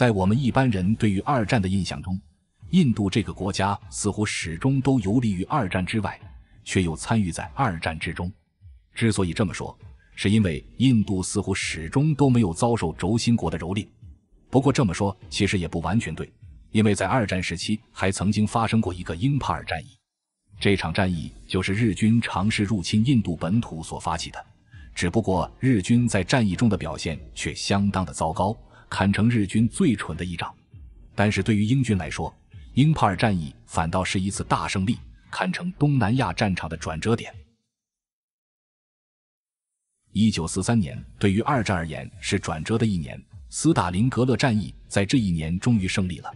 在我们一般人对于二战的印象中，印度这个国家似乎始终都游离于二战之外，却又参与在二战之中。之所以这么说，是因为印度似乎始终都没有遭受轴心国的蹂躏。不过这么说其实也不完全对，因为在二战时期还曾经发生过一个英帕尔战役。这场战役就是日军尝试入侵印度本土所发起的，只不过日军在战役中的表现却相当的糟糕。堪称日军最蠢的一仗，但是对于英军来说，英帕尔战役反倒是一次大胜利，堪称东南亚战场的转折点。一九四三年对于二战而言是转折的一年，斯大林格勒战役在这一年终于胜利了，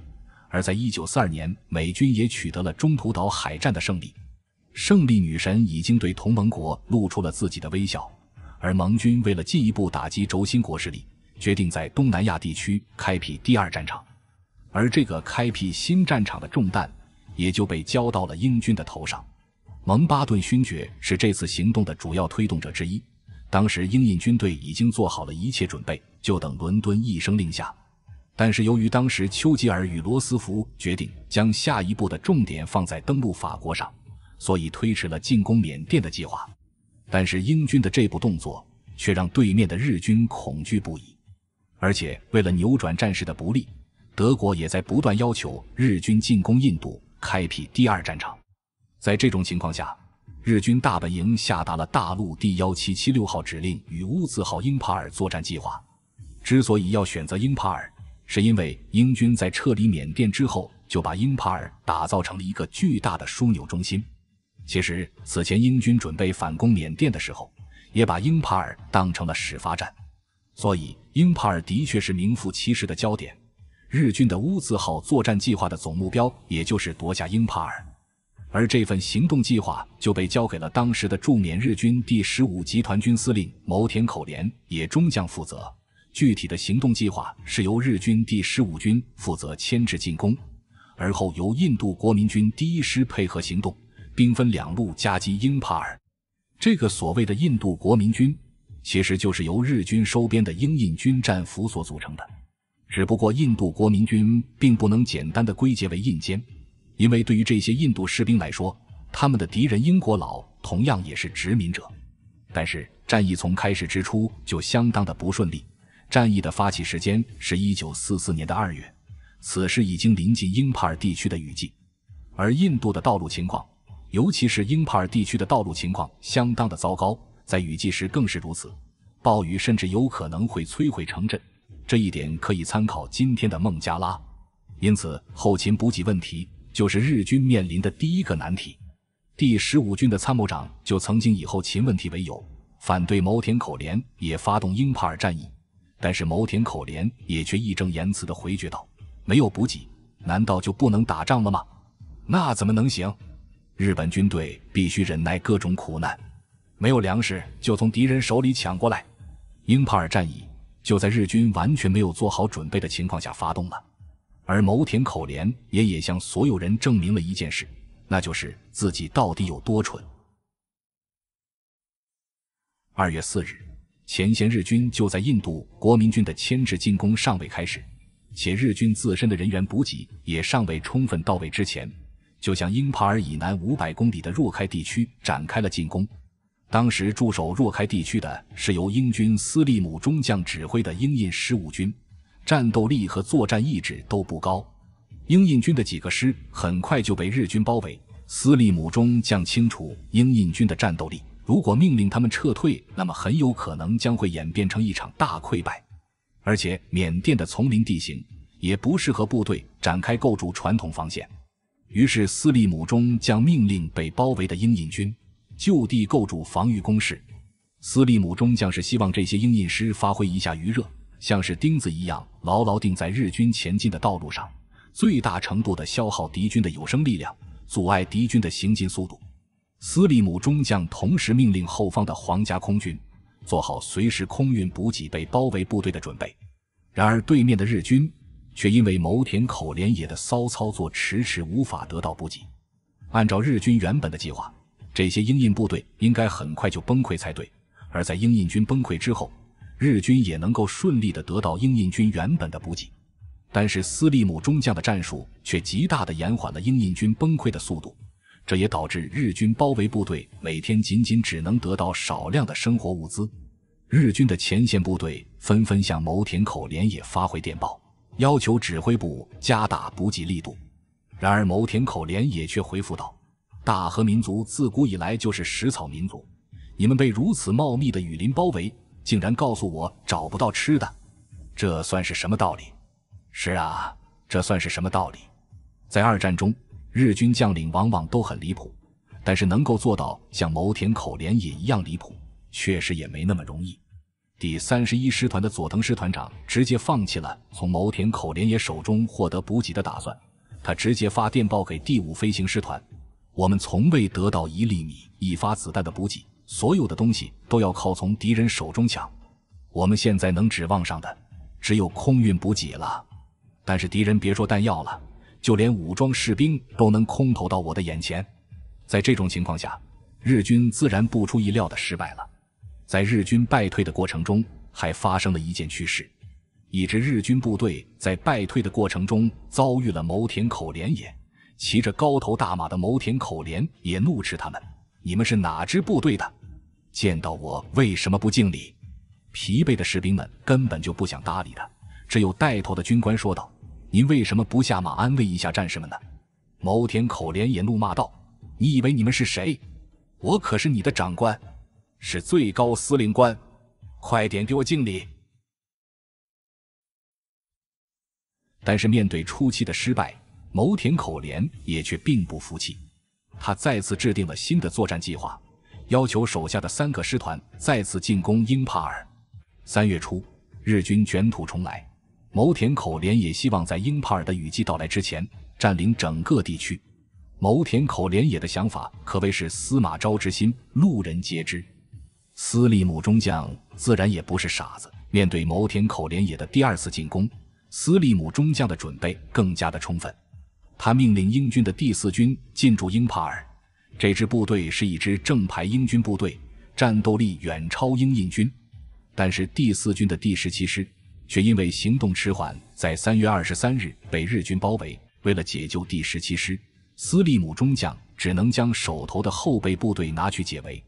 而在一九四二年，美军也取得了中途岛海战的胜利，胜利女神已经对同盟国露出了自己的微笑，而盟军为了进一步打击轴心国势力。决定在东南亚地区开辟第二战场，而这个开辟新战场的重担也就被交到了英军的头上。蒙巴顿勋爵是这次行动的主要推动者之一。当时英印军队已经做好了一切准备，就等伦敦一声令下。但是由于当时丘吉尔与罗斯福决定将下一步的重点放在登陆法国上，所以推迟了进攻缅甸的计划。但是英军的这步动作却让对面的日军恐惧不已。而且，为了扭转战事的不利，德国也在不断要求日军进攻印度，开辟第二战场。在这种情况下，日军大本营下达了大陆第幺七七六号指令与乌兹号英帕尔作战计划。之所以要选择英帕尔，是因为英军在撤离缅甸之后，就把英帕尔打造成了一个巨大的枢纽中心。其实，此前英军准备反攻缅甸的时候，也把英帕尔当成了始发站。所以，英帕尔的确是名副其实的焦点。日军的“乌兹号”作战计划的总目标，也就是夺下英帕尔。而这份行动计划就被交给了当时的驻缅日军第十五集团军司令牟田口廉也中将负责。具体的行动计划是由日军第十五军负责牵制进攻，而后由印度国民军第一师配合行动，兵分两路夹击英帕尔。这个所谓的印度国民军。其实就是由日军收编的英印军战俘所组成的，只不过印度国民军并不能简单的归结为印奸，因为对于这些印度士兵来说，他们的敌人英国佬同样也是殖民者。但是战役从开始之初就相当的不顺利。战役的发起时间是一九四四年的二月，此时已经临近英帕尔地区的雨季，而印度的道路情况，尤其是英帕尔地区的道路情况相当的糟糕。在雨季时更是如此，暴雨甚至有可能会摧毁城镇，这一点可以参考今天的孟加拉。因此，后勤补给问题就是日军面临的第一个难题。第十五军的参谋长就曾经以后勤问题为由，反对牟田口联也发动英帕尔战役，但是牟田口联也却义正言辞地回绝道：“没有补给，难道就不能打仗了吗？那怎么能行？日本军队必须忍耐各种苦难。”没有粮食就从敌人手里抢过来，英帕尔战役就在日军完全没有做好准备的情况下发动了，而牟田口联也也向所有人证明了一件事，那就是自己到底有多蠢。二月四日，前线日军就在印度国民军的牵制进攻尚未开始，且日军自身的人员补给也尚未充分到位之前，就向英帕尔以南五百公里的若开地区展开了进攻。当时驻守若开地区的是由英军斯利姆中将指挥的英印十五军，战斗力和作战意志都不高。英印军的几个师很快就被日军包围。斯利姆中将清楚英印军的战斗力，如果命令他们撤退，那么很有可能将会演变成一场大溃败。而且缅甸的丛林地形也不适合部队展开构筑传统防线。于是斯利姆中将命令被包围的英印军。就地构筑防御工事。斯利姆中将是希望这些鹰印师发挥一下余热，像是钉子一样牢牢钉在日军前进的道路上，最大程度的消耗敌军的有生力量，阻碍敌军的行进速度。斯利姆中将同时命令后方的皇家空军做好随时空运补给被包围部队的准备。然而，对面的日军却因为牟田口连野的骚操作，迟迟无法得到补给。按照日军原本的计划。这些英印部队应该很快就崩溃才对，而在英印军崩溃之后，日军也能够顺利的得到英印军原本的补给，但是斯利姆中将的战术却极大的延缓了英印军崩溃的速度，这也导致日军包围部队每天仅仅只能得到少量的生活物资。日军的前线部队纷纷向牟田口连夜发回电报，要求指挥部加大补给力度，然而牟田口连夜却回复道。大和民族自古以来就是食草民族，你们被如此茂密的雨林包围，竟然告诉我找不到吃的，这算是什么道理？是啊，这算是什么道理？在二战中，日军将领往往都很离谱，但是能够做到像牟田口联野一样离谱，确实也没那么容易。第三十一师团的佐藤师团长直接放弃了从牟田口联野手中获得补给的打算，他直接发电报给第五飞行师团。我们从未得到一粒米、一发子弹的补给，所有的东西都要靠从敌人手中抢。我们现在能指望上的只有空运补给了。但是敌人别说弹药了，就连武装士兵都能空投到我的眼前。在这种情况下，日军自然不出意料的失败了。在日军败退的过程中，还发生了一件趣事：一支日军部队在败退的过程中遭遇了牟田口连也。骑着高头大马的牟田口廉也怒斥他们：“你们是哪支部队的？见到我为什么不敬礼？”疲惫的士兵们根本就不想搭理他，只有带头的军官说道：“您为什么不下马安慰一下战士们呢？”牟田口廉也怒骂道：“你以为你们是谁？我可是你的长官，是最高司令官，快点给我敬礼！”但是面对初期的失败。牟田口联也却并不服气，他再次制定了新的作战计划，要求手下的三个师团再次进攻英帕尔。三月初，日军卷土重来，牟田口联也希望在英帕尔的雨季到来之前占领整个地区。牟田口联也的想法可谓是司马昭之心，路人皆知。斯利姆中将自然也不是傻子，面对牟田口联也的第二次进攻，斯利姆中将的准备更加的充分。他命令英军的第四军进驻英帕尔，这支部队是一支正牌英军部队，战斗力远超英印军。但是第四军的第十七师却因为行动迟缓，在三月二十三日被日军包围。为了解救第十七师，斯利姆中将只能将手头的后备部队拿去解围，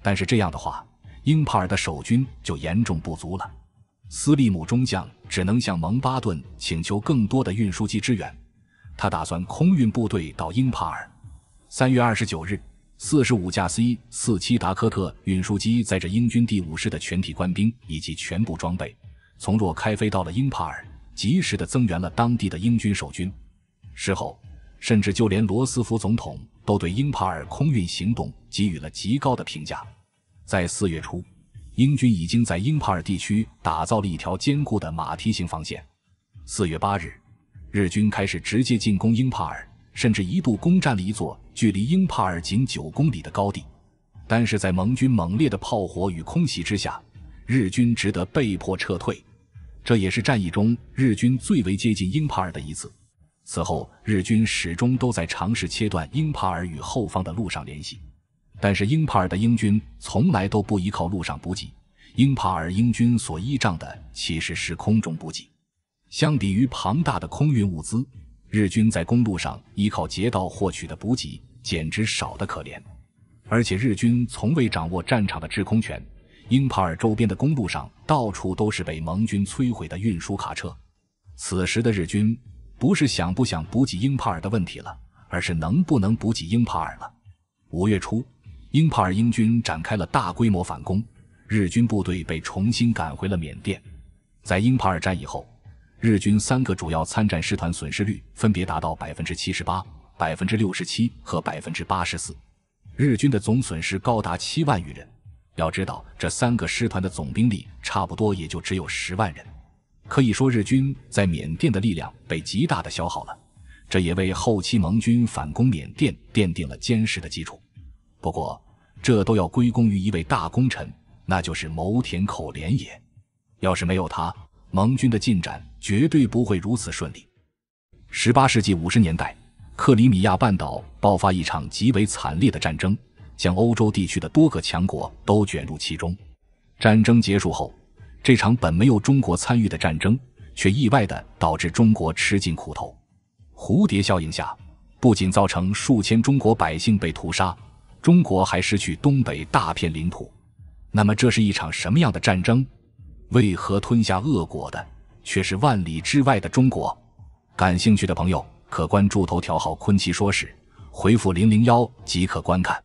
但是这样的话，英帕尔的守军就严重不足了。斯利姆中将只能向蒙巴顿请求更多的运输机支援。他打算空运部队到英帕尔。三月二十九日，四十五架 C 四七达科特运输机载着英军第五师的全体官兵以及全部装备，从若开飞到了英帕尔，及时的增援了当地的英军守军。事后，甚至就连罗斯福总统都对英帕尔空运行动给予了极高的评价。在四月初，英军已经在英帕尔地区打造了一条坚固的马蹄形防线。四月八日。日军开始直接进攻英帕尔，甚至一度攻占了一座距离英帕尔仅九公里的高地，但是在盟军猛烈的炮火与空袭之下，日军只得被迫撤退。这也是战役中日军最为接近英帕尔的一次。此后，日军始终都在尝试切断英帕尔与后方的路上联系，但是英帕尔的英军从来都不依靠路上补给，英帕尔英军所依仗的其实是空中补给。相比于庞大的空运物资，日军在公路上依靠捷道获取的补给简直少得可怜。而且日军从未掌握战场的制空权，英帕尔周边的公路上到处都是被盟军摧毁的运输卡车。此时的日军不是想不想补给英帕尔的问题了，而是能不能补给英帕尔了。五月初，英帕尔英军展开了大规模反攻，日军部队被重新赶回了缅甸。在英帕尔战役后，日军三个主要参战师团损失率分别达到百分之七十八、百分之六十七和百分之八十四，日军的总损失高达七万余人。要知道，这三个师团的总兵力差不多也就只有十万人，可以说日军在缅甸的力量被极大的消耗了。这也为后期盟军反攻缅甸奠定了坚实的基础。不过，这都要归功于一位大功臣，那就是牟田口廉也。要是没有他，盟军的进展绝对不会如此顺利。十八世纪五十年代，克里米亚半岛爆发一场极为惨烈的战争，将欧洲地区的多个强国都卷入其中。战争结束后，这场本没有中国参与的战争，却意外的导致中国吃尽苦头。蝴蝶效应下，不仅造成数千中国百姓被屠杀，中国还失去东北大片领土。那么，这是一场什么样的战争？为何吞下恶果的却是万里之外的中国？感兴趣的朋友可关注头条号“昆奇说史”，回复零零幺即可观看。